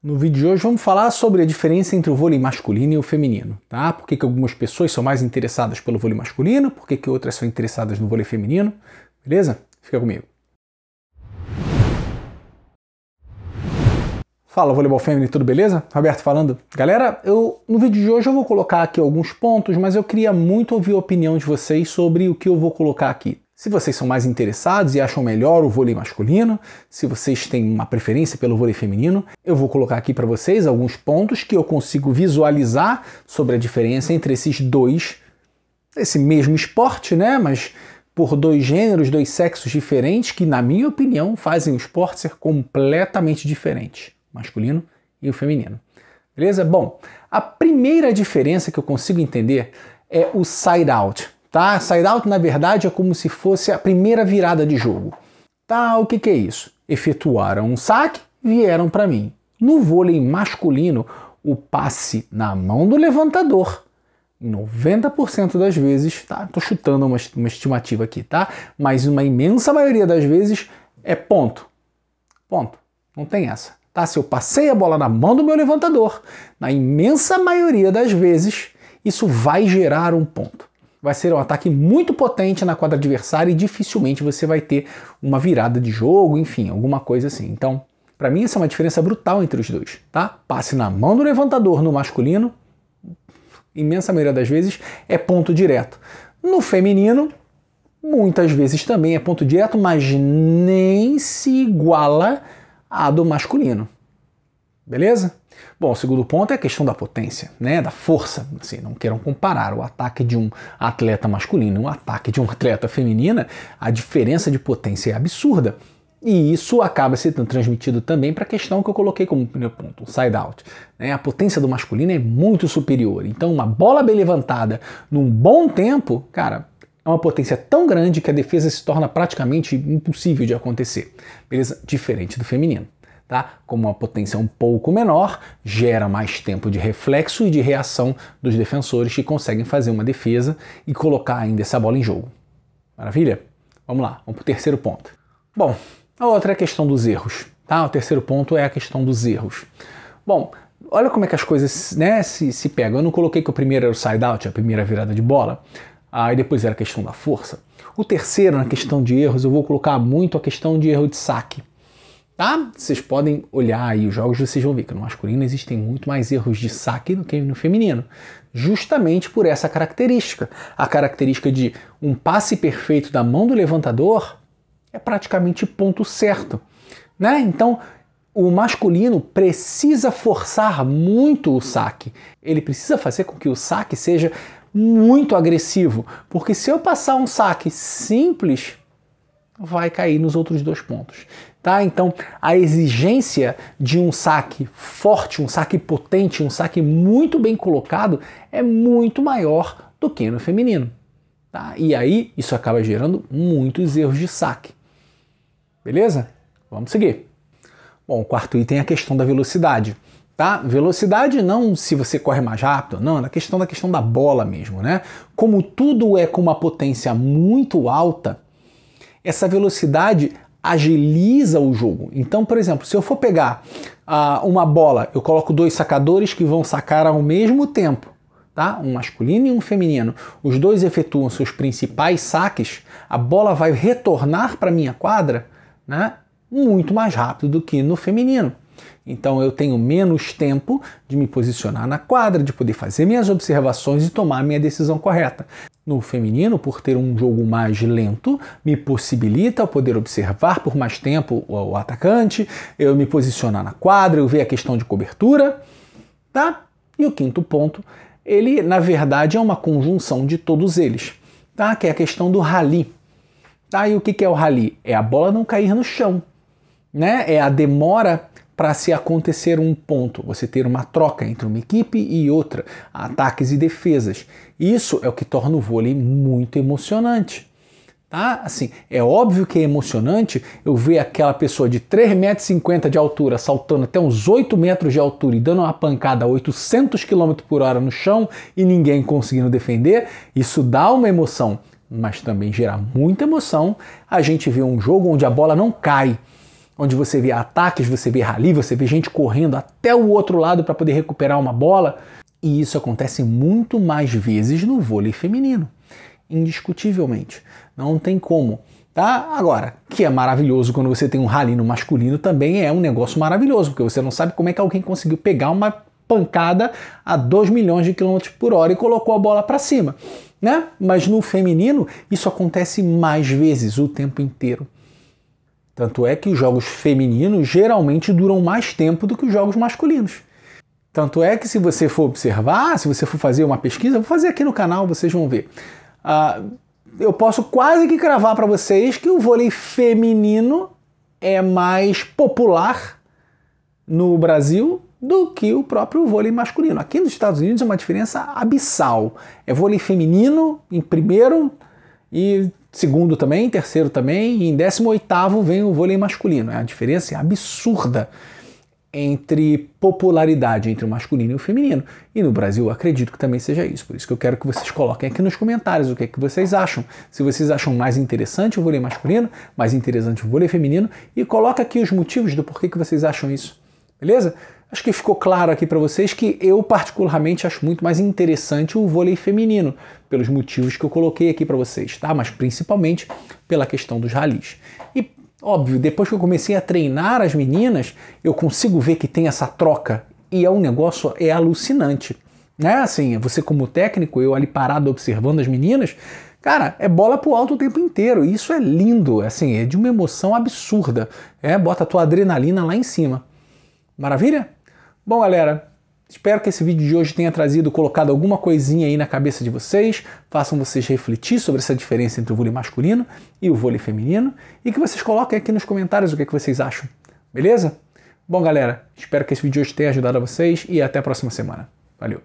No vídeo de hoje vamos falar sobre a diferença entre o vôlei masculino e o feminino, tá? Por que, que algumas pessoas são mais interessadas pelo vôlei masculino, por que, que outras são interessadas no vôlei feminino, beleza? Fica comigo. Fala, Voleibol Family, tudo beleza? Roberto falando. Galera, eu no vídeo de hoje eu vou colocar aqui alguns pontos, mas eu queria muito ouvir a opinião de vocês sobre o que eu vou colocar aqui. Se vocês são mais interessados e acham melhor o vôlei masculino, se vocês têm uma preferência pelo vôlei feminino, eu vou colocar aqui para vocês alguns pontos que eu consigo visualizar sobre a diferença entre esses dois, esse mesmo esporte, né? Mas por dois gêneros, dois sexos diferentes, que, na minha opinião, fazem o esporte ser completamente diferente, o masculino e o feminino. Beleza? Bom, a primeira diferença que eu consigo entender é o side-out. Tá? Side-out, na verdade, é como se fosse a primeira virada de jogo. Tá, o que, que é isso? Efetuaram um saque, vieram para mim. No vôlei masculino, o passe na mão do levantador. 90% das vezes, tá? Tô chutando uma, uma estimativa aqui, tá? Mas uma imensa maioria das vezes é ponto. Ponto. Não tem essa. Tá? Se eu passei a bola na mão do meu levantador, na imensa maioria das vezes, isso vai gerar um ponto vai ser um ataque muito potente na quadra adversária e dificilmente você vai ter uma virada de jogo, enfim, alguma coisa assim. Então, para mim, essa é uma diferença brutal entre os dois, tá? Passe na mão do levantador no masculino, imensa maioria das vezes, é ponto direto. No feminino, muitas vezes também é ponto direto, mas nem se iguala a do masculino. Beleza? Bom, o segundo ponto é a questão da potência, né, da força. Assim, não queiram comparar o ataque de um atleta masculino e o ataque de um atleta feminina, a diferença de potência é absurda. E isso acaba sendo transmitido também para a questão que eu coloquei como primeiro ponto, o side-out. Né? A potência do masculino é muito superior. Então, uma bola bem levantada num bom tempo, cara, é uma potência tão grande que a defesa se torna praticamente impossível de acontecer. Beleza? Diferente do feminino tá? Como uma potência um pouco menor, gera mais tempo de reflexo e de reação dos defensores que conseguem fazer uma defesa e colocar ainda essa bola em jogo. Maravilha? Vamos lá, vamos para o terceiro ponto. Bom, a outra é a questão dos erros, tá? O terceiro ponto é a questão dos erros. Bom, olha como é que as coisas né, se, se pegam. Eu não coloquei que o primeiro era o side-out, a primeira virada de bola, aí ah, depois era a questão da força. O terceiro, na questão de erros, eu vou colocar muito a questão de erro de saque tá? Vocês podem olhar aí os jogos, vocês vão ver que no masculino existem muito mais erros de saque do que no feminino, justamente por essa característica. A característica de um passe perfeito da mão do levantador é praticamente ponto certo, né? Então, o masculino precisa forçar muito o saque. Ele precisa fazer com que o saque seja muito agressivo, porque se eu passar um saque simples, vai cair nos outros dois pontos. Tá? Então, a exigência de um saque forte, um saque potente, um saque muito bem colocado é muito maior do que no feminino. Tá? E aí, isso acaba gerando muitos erros de saque. Beleza? Vamos seguir. Bom, o quarto item é a questão da velocidade. Tá? Velocidade não se você corre mais rápido, não, é na questão da questão da bola mesmo, né? Como tudo é com uma potência muito alta, essa velocidade agiliza o jogo. Então, por exemplo, se eu for pegar ah, uma bola, eu coloco dois sacadores que vão sacar ao mesmo tempo, tá? um masculino e um feminino, os dois efetuam seus principais saques, a bola vai retornar para minha quadra né? muito mais rápido do que no feminino. Então eu tenho menos tempo de me posicionar na quadra, de poder fazer minhas observações e tomar minha decisão correta. No feminino, por ter um jogo mais lento, me possibilita poder observar por mais tempo o atacante, eu me posicionar na quadra, eu ver a questão de cobertura, tá? E o quinto ponto, ele na verdade é uma conjunção de todos eles, tá? Que é a questão do rally. Tá? E o que é o rally? É a bola não cair no chão, né? É a demora para se acontecer um ponto, você ter uma troca entre uma equipe e outra, ataques e defesas. Isso é o que torna o vôlei muito emocionante. Tá? Assim, é óbvio que é emocionante eu ver aquela pessoa de 3,50m de altura saltando até uns 8 metros de altura e dando uma pancada a 800 km por hora no chão e ninguém conseguindo defender. Isso dá uma emoção, mas também gera muita emoção a gente ver um jogo onde a bola não cai onde você vê ataques, você vê rally, você vê gente correndo até o outro lado para poder recuperar uma bola. E isso acontece muito mais vezes no vôlei feminino, indiscutivelmente. Não tem como. Tá? Agora, que é maravilhoso quando você tem um rally no masculino, também é um negócio maravilhoso, porque você não sabe como é que alguém conseguiu pegar uma pancada a 2 milhões de quilômetros por hora e colocou a bola para cima. Né? Mas no feminino, isso acontece mais vezes o tempo inteiro. Tanto é que os jogos femininos geralmente duram mais tempo do que os jogos masculinos. Tanto é que se você for observar, se você for fazer uma pesquisa, vou fazer aqui no canal, vocês vão ver. Ah, eu posso quase que cravar para vocês que o vôlei feminino é mais popular no Brasil do que o próprio vôlei masculino. Aqui nos Estados Unidos é uma diferença abissal. É vôlei feminino em primeiro e segundo também, terceiro também, e em 18 vem o vôlei masculino. É a diferença é absurda entre popularidade entre o masculino e o feminino. E no Brasil acredito que também seja isso. Por isso que eu quero que vocês coloquem aqui nos comentários o que é que vocês acham. Se vocês acham mais interessante o vôlei masculino, mais interessante o vôlei feminino, e coloca aqui os motivos do porquê que vocês acham isso. Beleza? Acho que ficou claro aqui para vocês que eu particularmente acho muito mais interessante o vôlei feminino, pelos motivos que eu coloquei aqui para vocês, tá? Mas principalmente pela questão dos ralis. E óbvio, depois que eu comecei a treinar as meninas, eu consigo ver que tem essa troca e é um negócio é alucinante. Né? Assim, você como técnico, eu ali parado observando as meninas, Cara, é bola pro alto o tempo inteiro. E isso é lindo, assim, é de uma emoção absurda. É, bota a tua adrenalina lá em cima. Maravilha? Bom, galera, espero que esse vídeo de hoje tenha trazido, colocado alguma coisinha aí na cabeça de vocês, façam vocês refletir sobre essa diferença entre o vôlei masculino e o vôlei feminino e que vocês coloquem aqui nos comentários o que, é que vocês acham, beleza? Bom, galera, espero que esse vídeo de hoje tenha ajudado a vocês e até a próxima semana. Valeu!